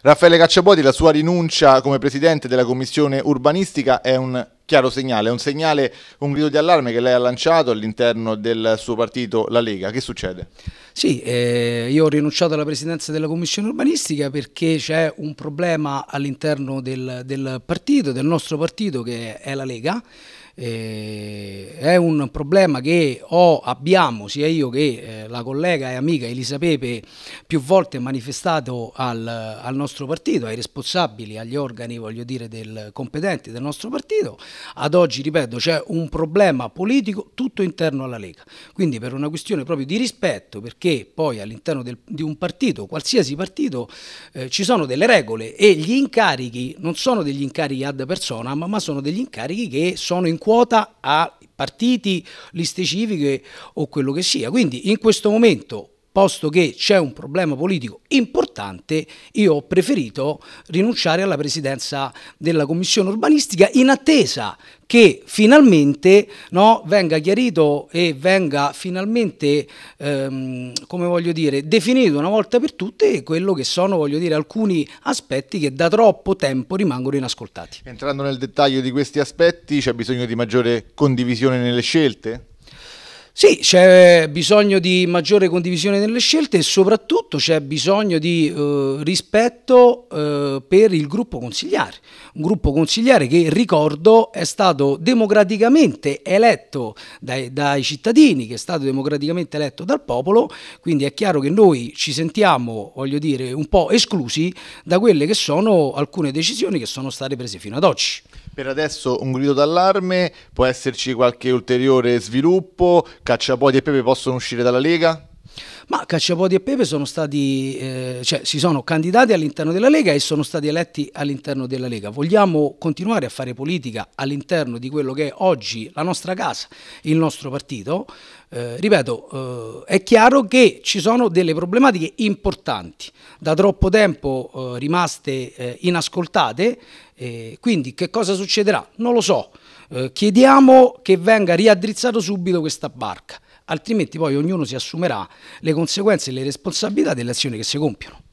Raffaele Cacciabodi, la sua rinuncia come presidente della commissione urbanistica è un chiaro segnale, è un segnale, un grido di allarme che lei ha lanciato all'interno del suo partito, la Lega. Che succede? Sì, eh, io ho rinunciato alla presidenza della Commissione Urbanistica perché c'è un problema all'interno del, del partito, del nostro partito che è la Lega. Eh, è un problema che ho, abbiamo sia io che eh, la collega e amica Elisa Pepe più volte manifestato al, al, nostro partito, ai responsabili, agli organi voglio dire del, competenti del nostro partito ad oggi, ripeto, c'è un problema politico tutto interno alla Lega. Quindi per una questione proprio di rispetto, perché poi all'interno del, di un partito, qualsiasi partito, eh, ci sono delle regole e gli incarichi non sono degli incarichi ad personam, ma sono degli incarichi che sono in quota a partiti, liste civiche o quello che sia. Quindi in questo momento posto che c'è un problema politico importante, io ho preferito rinunciare alla presidenza della commissione urbanistica in attesa che finalmente no, venga chiarito e venga finalmente, ehm, come voglio dire, definito una volta per tutte quello che sono, voglio dire, alcuni aspetti che da troppo tempo rimangono inascoltati. Entrando nel dettaglio di questi aspetti, c'è bisogno di maggiore condivisione nelle scelte? Sì, c'è bisogno di maggiore condivisione nelle scelte e soprattutto c'è bisogno di eh, rispetto eh, per il gruppo consigliare, un gruppo consigliare che, ricordo, è stato democraticamente eletto dai, dai, cittadini, che è stato democraticamente eletto dal popolo, quindi è chiaro che noi ci sentiamo, voglio dire, un po' esclusi da quelle che sono alcune decisioni che sono state prese fino ad oggi. Per adesso un grido d'allarme, può esserci qualche ulteriore sviluppo, Cacciapodi e Pepe possono uscire dalla Lega? Ma Cacciapodi e Pepe sono stati, eh, cioè, si sono candidati all'interno della Lega e sono stati eletti all'interno della Lega. Vogliamo continuare a fare politica all'interno di quello che è oggi la nostra casa, il nostro partito? Eh, ripeto, eh, è chiaro che ci sono delle problematiche importanti, da troppo tempo eh, rimaste eh, inascoltate, eh, quindi che cosa succederà? Non lo so. chiediamo che venga riaddrizzato subito questa barca altrimenti poi ognuno si assumerà le conseguenze e le responsabilità delle azioni che si compiono.